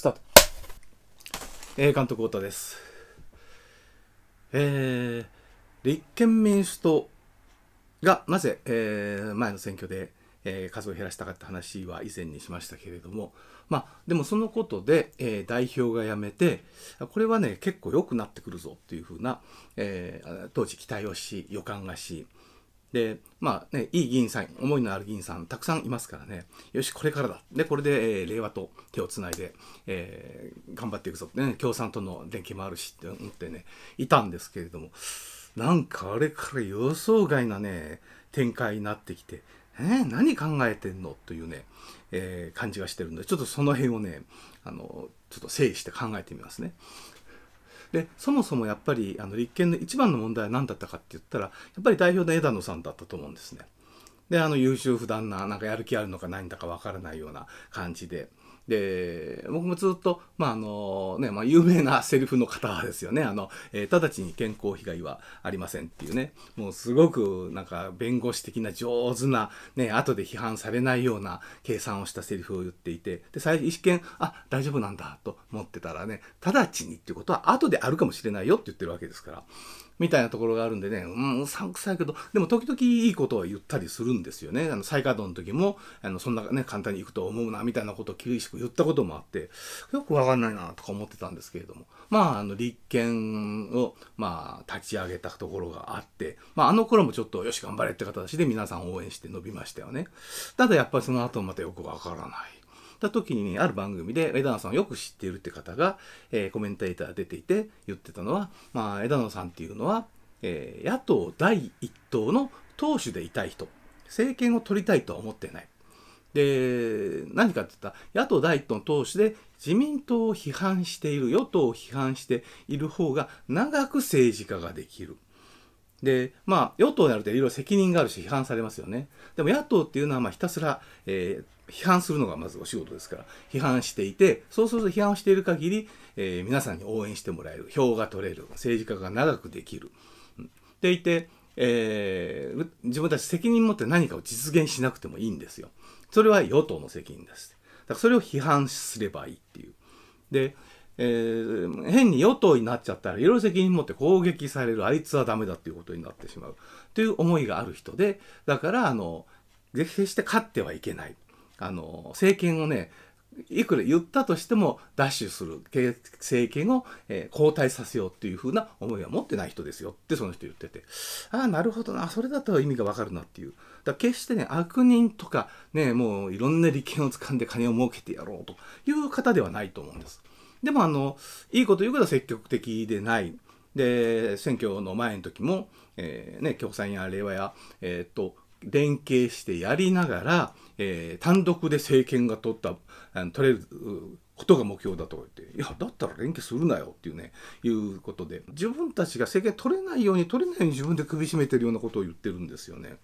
スタート。えー、監督太田です。えー、立憲民主党がなぜ、えー、前の選挙で、えー、数を減らしたかって話は以前にしましたけれども、まあ、でもそのことで、えー、代表が辞めて、これはね、結構良くなってくるぞっていうふうな、えー、当時期待をし、予感がし、で、まあね、いい議員さん、思いのある議員さん、たくさんいますからね、よし、これからだ。で、これで、えー、令和と手をつないで、えー、頑張っていくぞ、ね。共産党の連携もあるしって思ってね、いたんですけれども、なんかあれから予想外なね、展開になってきて、えー、何考えてんのというね、えー、感じがしてるんで、ちょっとその辺をね、あの、ちょっと整理して考えてみますね。でそもそもやっぱりあの立憲の一番の問題は何だったかって言ったらやっぱり代表の枝野さんだったと思うんですね。であの優秀不断ななんかやる気あるのかないんだかわからないような感じでで、僕もずっと、まあ、あの、ね、まあ、有名な セリフの方はですよね、あの、えー、直ちに健康被害はありませんっていうね、もうすごく、なんか、弁護士的な上手な、ね、後で批判されないような計算をしたセリフを言っていて、で、最初一見、あ、大丈夫なんだと思ってたらね、直ちにっていうことは後であるかもしれないよって言ってるわけですから、みたいなところがあるんでね、うん、うさんくさいけど、でも時々いいことを言ったりするんですよね。あの、再稼働の時も、あの、そんなね、簡単に行くと思うな、みたいなことを厳しく言ったこともあって、よくわかんないな、とか思ってたんですけれども。まあ、あの、立憲を、まあ、立ち上げたところがあって、まあ、あの頃もちょっと、よし、頑張れって形で皆さん応援して伸びましたよね。ただやっぱりその後またよくわからない。た時にね、ある番組で枝野さんをよく知っているって方が、えー、コメンテーター出ていて言ってたのは、まあ、枝野さんっていうのは、えー、野党第一党の党首でいたい人、政権を取りたいとは思ってない。で、何かって言ったら、野党第一党の党首で自民党を批判している、与党を批判している方が長く政治家ができる。で、まあ、与党になるといろいろ責任があるし批判されますよね。でも野党っていうのは、まあ、ひたすら、えー、批判するのがまずお仕事ですから、批判していて、そうすると批判をしている限り、えー、皆さんに応援してもらえる、票が取れる、政治家が長くできる。うん、でいて、えー、自分たち責任持って何かを実現しなくてもいいんですよ。それは与党の責任です。だからそれを批判すればいいっていう。で、えー、変に与党になっちゃったらいろいろ責任持って攻撃されるあいつはダメだっていうことになってしまうという思いがある人でだからあの決して勝ってはいけないあの、政権をね、いくら言ったとしても奪取する政権を、えー、交代させようっていうふうな思いは持ってない人ですよってその人言っててああなるほどなそれだと意味がわかるなっていうだ決してね悪人とかねもういろんな利権を掴んで金を儲けてやろうという方ではないと思うんですでもあのいいこと言うことは積極的でないで選挙の前の時も、えーね、共産や令和や、えー、っと連携してやりながら、えー、単独で政権が取ったあの取れることが目標だとか言って、いや、だったら連携するなよっていうね、いうことで、自分たちが政権取れないように、取れないように自分で首絞めてるようなことを言ってるんですよね。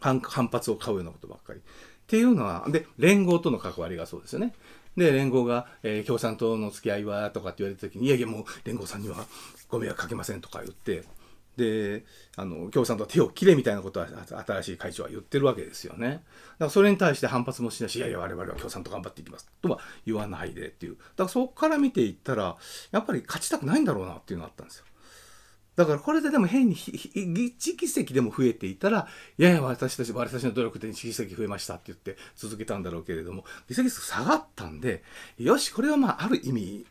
反発を買うようなことばっかり。っていうのは、で、連合との関わりがそうですよね。で、連合が、えー、共産党の付き合いはとかって言われた時に、いやいや、もう連合さんにはご迷惑かけませんとか言って、であの共産党は手を切れみたいなことは新しい会長は言ってるわけですよね。だからそれに対して反発もしないし、いやいや、我々は共産党頑張っていきますとは言わないでっていう、だからそこから見ていったら、やっぱり勝ちたくないんだろうなっていうのがあったんですよ。だからこれででも変に1議席でも増えていたら、いやいや、私たち、々たちの努力で1議席増えましたって言って続けたんだろうけれども、議席数下がったんで、よし、これはまあ、ある意味、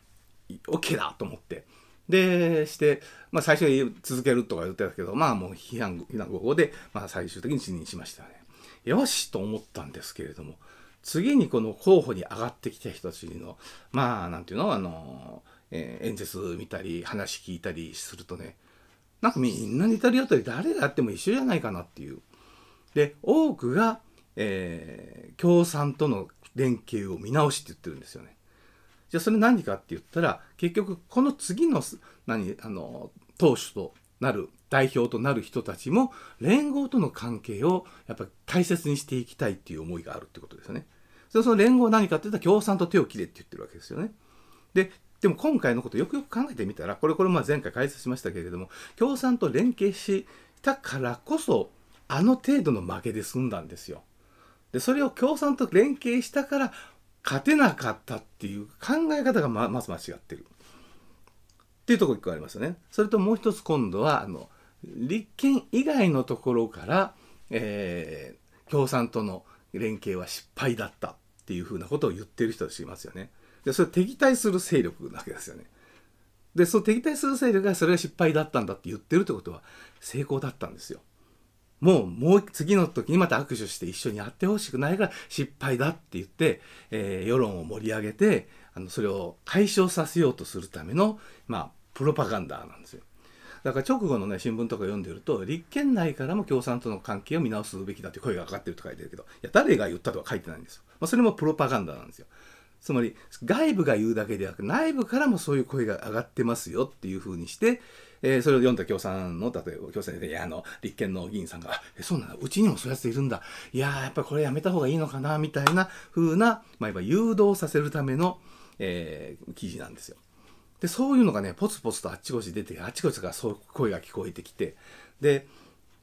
OK だと思って。で、して、まあ、最初に続けるとか言ってたけど、まあ、もう批判、批判合で、まあ、最終的に辞任しましたね。よしと思ったんですけれども、次にこの候補に上がってきた人たちの、まあ、なんていうの、あの、えー、演説見たり、話聞いたりするとね、なんかみんな似たり寄ったり、誰がやっても一緒じゃないかなっていう。で、多くが、えー、共産との連携を見直しって言ってるんですよね。じゃあそれ何かって言ったら、結局この次の、何、あの、党首となる、代表となる人たちも、連合との関係をやっぱり大切にしていきたいっていう思いがあるってことですよね。そその連合は何かって言ったら共産と手を切れって言ってるわけですよね。で、でも今回のことよくよく考えてみたら、これこれまあ前回解説しましたけれども、共産と連携したからこそ、あの程度の負けで済んだんですよ。で、それを共産と連携したから、勝てなかったっていう考え方がままず間違ってる。っていうところ1個ありますよね。それともう一つ今度はあの立憲以外のところから、えー、共産との連携は失敗だったっていうふうなことを言ってる人たちいますよね。でそれ敵対する勢力なわけですよね。でその敵対する勢力がそれは失敗だったんだって言ってるってことは成功だったんですよ。もう、もう次の時にまた握手して一緒にやってほしくないから失敗だって言って、えー、世論を盛り上げて、あの、それを解消させようとするための、まあ、プロパガンダなんですよ。だから直後のね、新聞とか読んでると、立憲内からも共産との関係を見直すべきだって声が上がってると書いてるけど、いや、誰が言ったとは書いてないんですよ。まあ、それもプロパガンダなんですよ。つまり外部が言うだけではなく内部からもそういう声が上がってますよっていうふうにして、えー、それを読んだ共産の例えば共産であの立憲の議員さんが「えそうなのうちにもそういうやついるんだいやーやっぱりこれやめた方がいいのかな」みたいな風な、まあ、いわ誘導させるための、えー、記事なんですよ。でそういうのがねポツポツとあっちこち出てあっちこちからそう声が聞こえてきてで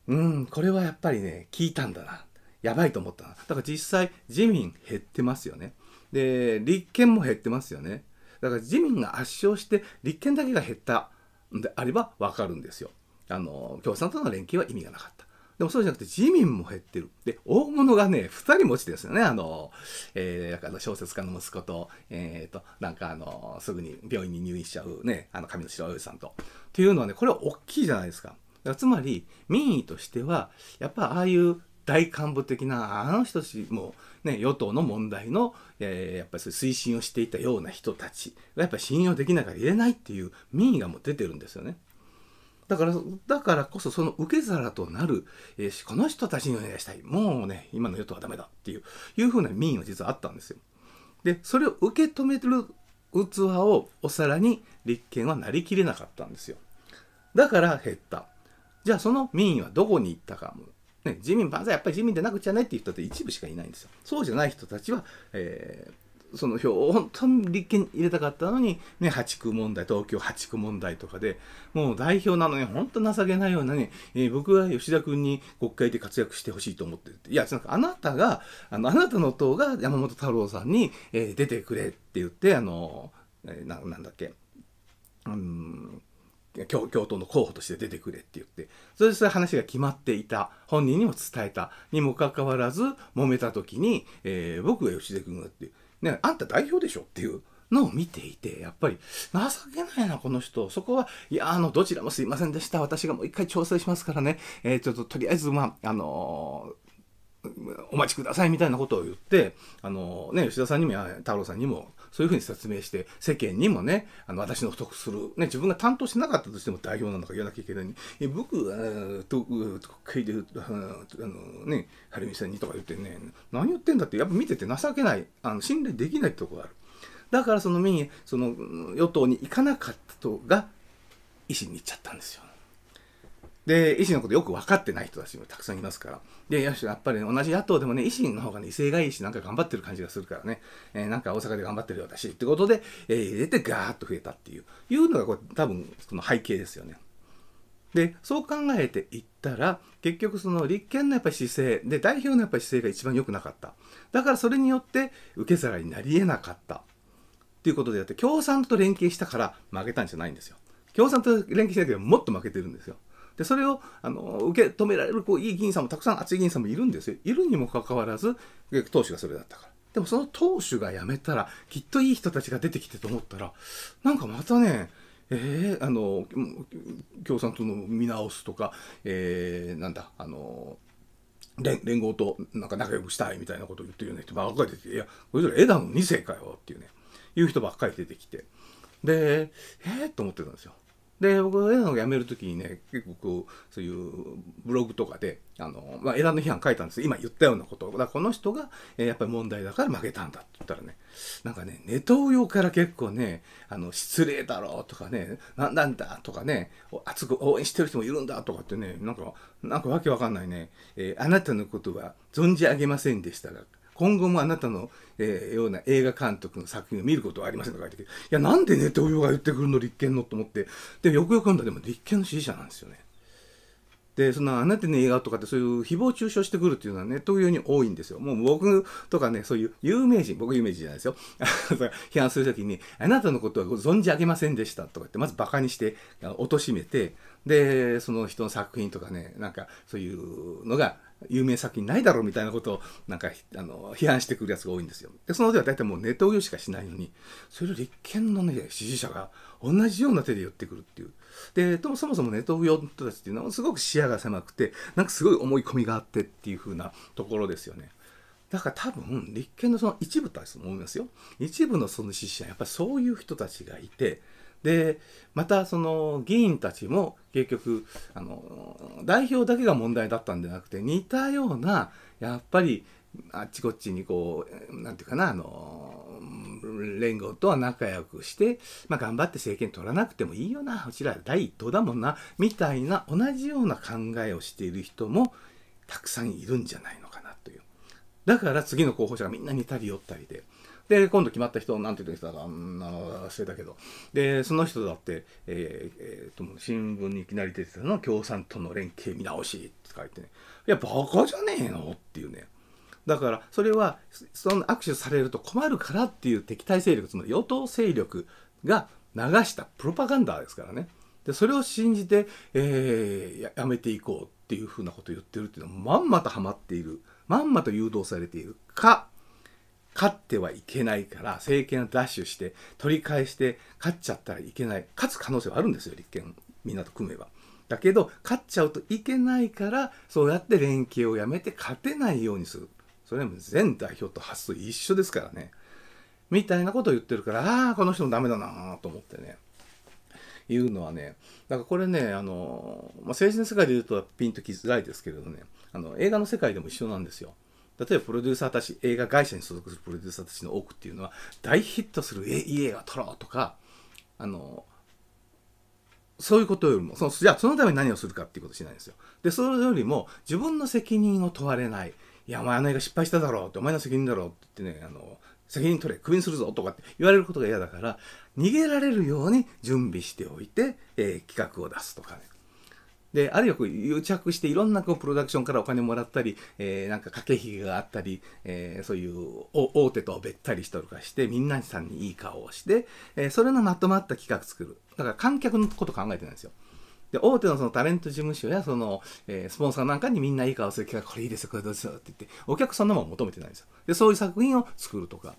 うんこれはやっぱりね聞いたんだなやばいと思ったなだから実際自民減ってますよね。で、立憲も減ってますよね。だから自民が圧勝して立憲だけが減ったんであればわかるんですよ。あの、共産党の連携は意味がなかった。でもそうじゃなくて自民も減ってる。で、大物がね、二人持ちですよね。あの、えー、なん小説家の息子と、えっ、ー、と、なんかあの、すぐに病院に入院しちゃうね、あの、上野白石さんと。っていうのはね、これは大きいじゃないですか。かつまり、民意としては、やっぱああいう大幹部的なあの人たちもう、ね与党の問題の、えー、やっぱり推進をしていたような人たちがやっぱり信用できないから入れないっていう民意がもう出てるんですよね。だから、だからこそその受け皿となる、えー、この人たちにお願いしたい。もうね、今の与党はダメだっていう、いうふうな民意は実はあったんですよ。で、それを受け止めてる器をお皿に立憲はなりきれなかったんですよ。だから減った。じゃあその民意はどこに行ったか。ね、自民万歳、やっぱり自民でなくちゃねっていう人って一部しかいないんですよ。そうじゃない人たちは、えー、その票を本当に立憲入れたかったのに、ね、破区問題、東京破区問題とかで、もう代表なのに、本当情けないようなね、えー、僕は吉田君に国会で活躍してほしいと思ってる。いや、なんかあなたが、あのあなたの党が山本太郎さんに、えー、出てくれって言って、あの、えー、ななんだっけ、うん、教教頭の候補として出てくれって言ってそれでそれ話が決まっていた本人にも伝えたにもかかわらず揉めた時に、えー、僕が吉出君がっていう、ね、あんた代表でしょっていうのを見ていてやっぱり情けないなこの人そこはいやあのどちらもすいませんでした私がもう一回調整しますからね、えー、ちょっととりあえずまああのーお待ちくださいみたいなことを言って、あのね、吉田さんにも太郎さんにもそういうふうに説明して、世間にもね、あの、私の不足する、ね、自分が担当してなかったとしても代表なのか言わなきゃいけないのに、え僕は、と、くいで、あのね、はるみさんにとか言ってね、何言ってんだって、やっぱ見てて情けない、あの、信頼できないとこがある。だからその民その与党に行かなかったとが、維新に行っちゃったんですよ。で、維新のことよく分かってない人たちもたくさんいますから。で、やっぱり、ね、同じ野党でもね、維新の方がね、威勢がいいし、なんか頑張ってる感じがするからね、えー、なんか大阪で頑張ってるよ、うだし、ってことで、えー、入れてガーッと増えたっていう、いうのがこれ多分、その背景ですよね。で、そう考えていったら、結局その立憲のやっぱり姿勢、で、代表のやっぱり姿勢が一番良くなかった。だからそれによって、受け皿になり得なかった。っていうことであって、共産党と連携したから負けたんじゃないんですよ。共産党と連携しなければもっと負けてるんですよ。で、それを、あの、受け止められる、こう、いい議員さんもたくさん、熱い議員さんもいるんですよ。いるにもかかわらず、党首がそれだったから。でもその党首が辞めたら、きっといい人たちが出てきてと思ったら、なんかまたね、えー、あの、共産党の見直すとか、えー、なんだ、あの、連連合となんか仲良くしたいみたいなことを言ってるような人ばっかり出てきて、いや、これぞ枝野2世かよっていうね、いう人ばっかり出てきて、で、えー、と思ってたんですよ。で、僕が枝野を辞めるときにね、結構こう、そういうブログとかで、あの、まあ、枝野批判書いたんです今言ったようなこと。だこの人が、えー、やっぱり問題だから負けたんだって言ったらね、なんかね、ネトウヨから結構ね、あの、失礼だろうとかね、なんなんだとかね、熱く応援してる人もいるんだとかってね、なんか、なんかわけわかんないね、えー、あなたのことは存じ上げませんでしたが、今後もあなたの、えー、ような映画監督の作品を見ることはありませんと書いてきて、いや、なんでね、東洋が言ってくるの、立憲のと思って、で、よくよく読んだでも立憲の支持者なんですよね。でそのあなたの映画とかってそういう誹謗中傷してくるっていうのはね東洋に多いんですよもう僕とかねそういう有名人僕有名人じゃないですよ 批判する時にあなたのことはご存じ上げませんでしたとかってまずバカにして貶めてでその人の作品とかねなんかそういうのが有名作品ないだろうみたいなことをなんかあの批判してくるやつが多いんですよ。で、そのでは大体もうネットヨしかしないのに、それを立憲のね、支持者が同じような手で寄ってくるっていう。で、ともそもそもネットヨの人たちっていうのはすごく視野が狭くて、なんかすごい思い込みがあってっていう風なところですよね。だから多分、立憲のその一部とは思いますよ。一部のその支持者、やっぱりそういう人たちがいて、で、またその議員たちも結局、あの、代表だけが問題だったんじゃなくて、似たような、やっぱり、あっちこっちにこう、何て言うかな、あの、連合とは仲良くして、まあ、頑張って政権取らなくてもいいよな、うちら第一党だもんな、みたいな同じような考えをしている人もたくさんいるんじゃないのかなという。だから次の候補者がみんな似たり寄ったりで。で、今度決まった人、なんて言ってたか、んあの、忘れたけど。で、その人だって、えー、えー、と、新聞にいきなり出てたの、共産党の連携見直しって書いてね。いや、バカじゃねえのっていうね。だから、それは、その握手されると困るからっていう敵対勢力、つまり与党勢力が流したプロパガンダですからね。で、それを信じて、えー、ややめていこうっていうふうなことを言ってるっていうのは、まんまとハマっている。まんまと誘導されている。か、勝ってはいけないから政権を奪取して取り返して勝っちゃったらいけない勝つ可能性はあるんですよ立憲みんなと組めば。だけど勝っちゃうといけないからそうやって連携をやめて勝てないようにするそれも全代表と発想一緒ですからねみたいなことを言ってるからああこの人もダメだなと思ってねいうのはねだからこれねあの、まあ、政治の世界で言うとピンときづらいですけれどねあの映画の世界でも一緒なんですよ。例えばプロデューサーたち、映画会社に所属するプロデューサーたちの多くっていうのは、大ヒットする映画撮ろうとか、あの、そういうことよりも、その、じゃあそのために何をするかっていうことしないんですよ。で、それよりも、自分の責任を問われない。いや、お前あの映画失敗しただろうって、お前の責任だろうって言ってね、あの、責任取れ、クビにするぞとかって言われることが嫌だから、逃げられるように準備しておいて、えー、企画を出すとかね。で、あるいはこう癒着していろんなこうプロダクションからお金もらったり、えー、なんか駆け引きがあったり、えー、そういう大手とべったりしとるかして、みんなさんにいい顔をして、えー、それのまとまった企画作る。だから観客のこと考えてないんですよ。で、大手のそのタレント事務所や、その、えー、スポンサーなんかにみんないい顔する企画、これいいですよ、これどうですよって言って、お客さんのも求めてないんですよ。で、そういう作品を作るとか。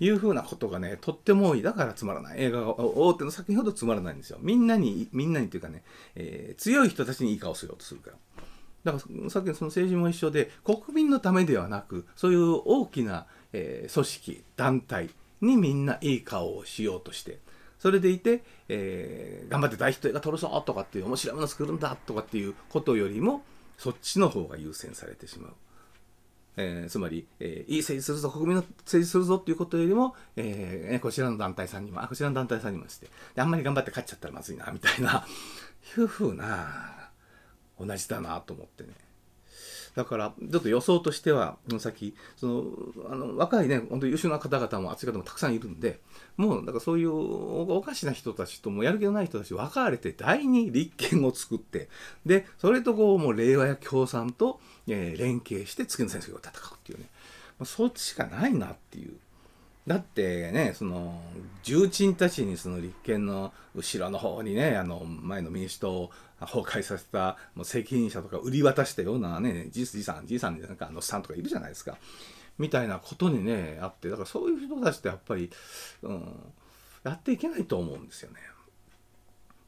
いうふうなことがね、とっても多い。だからつまらない。映画が大手の作品ほどつまらないんですよ。みんなに、みんなにというかね、えー、強い人たちにいい顔しようとするから。だからさっきのその政治も一緒で、国民のためではなく、そういう大きな、えー、組織、団体にみんないい顔をしようとして、それでいて、えー、頑張って大ヒット映画撮るぞとかっていう、面白いもの作るんだとかっていうことよりも、そっちの方が優先されてしまう。えー、つまり、えー、いい政治するぞ、国民の政治するぞっていうことよりも、えー、こちらの団体さんにも、あ、こちらの団体さんにもして、あんまり頑張って勝っちゃったらまずいな、みたいな、いうふうな、同じだなと思ってね。だからちょっと予想としてはこの先そのあの若いね本当優秀な方々も熱い方もたくさんいるんでもうだからそういうおかしな人たちともやる気のない人たち分かれて第二立憲を作ってでそれとこうもう令和や共産と、えー、連携して次の戦争を戦うっていうね、まあ、そっちしかないなっていうだってね、その、重鎮たちにその立憲の後ろの方にね、あの、前の民主党を崩壊させた、もう責任者とか売り渡したようなね、じいさん、じいさんじゃなんかあの、さんとかいるじゃないですか。みたいなことにね、あって、だからそういう人たちってやっぱり、うん、やっていけないと思うんですよね。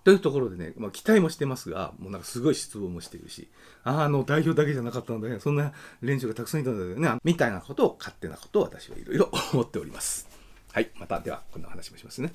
というところでね、まあ、期待もしてますが、もうなんかすごい失望もしているし、あの代表だけじゃなかったんだね、そんな連中がたくさんいたんだよね、みたいなことを勝手なことを私はいろいろ思っております。はい、またではこんな話もしますね。